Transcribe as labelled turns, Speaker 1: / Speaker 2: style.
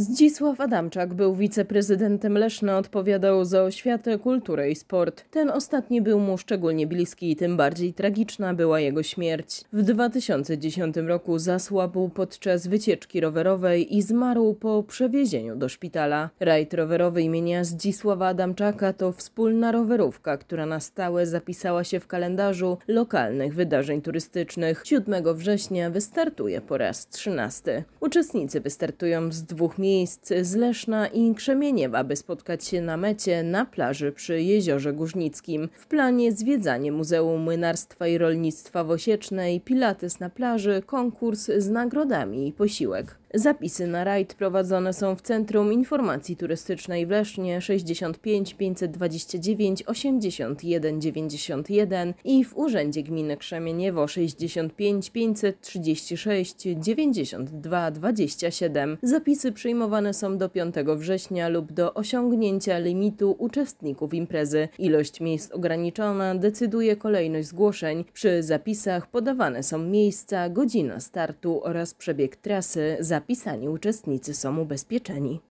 Speaker 1: Zdzisław Adamczak był wiceprezydentem Leszna, odpowiadał za oświatę, kulturę i sport. Ten ostatni był mu szczególnie bliski i tym bardziej tragiczna była jego śmierć. W 2010 roku zasłabł podczas wycieczki rowerowej i zmarł po przewiezieniu do szpitala. Rajd rowerowy imienia Zdzisława Adamczaka to wspólna rowerówka, która na stałe zapisała się w kalendarzu lokalnych wydarzeń turystycznych. 7 września wystartuje po raz 13. Uczestnicy wystartują z dwóch miejsc miejsc z Leszna i Krzemieniewa, aby spotkać się na mecie na plaży przy Jeziorze Górznickim. W planie zwiedzanie Muzeum Młynarstwa i Rolnictwa Wosiecznej, pilates na plaży, konkurs z nagrodami i posiłek. Zapisy na rajd prowadzone są w Centrum Informacji Turystycznej w Lesznie 65 529 81 91 i w Urzędzie Gminy Krzemieniewo 65 536 92 27. Zapisy przyjmowane są do 5 września lub do osiągnięcia limitu uczestników imprezy. Ilość miejsc ograniczona decyduje kolejność zgłoszeń. Przy zapisach podawane są miejsca, godzina startu oraz przebieg trasy zapisani uczestnicy są ubezpieczeni.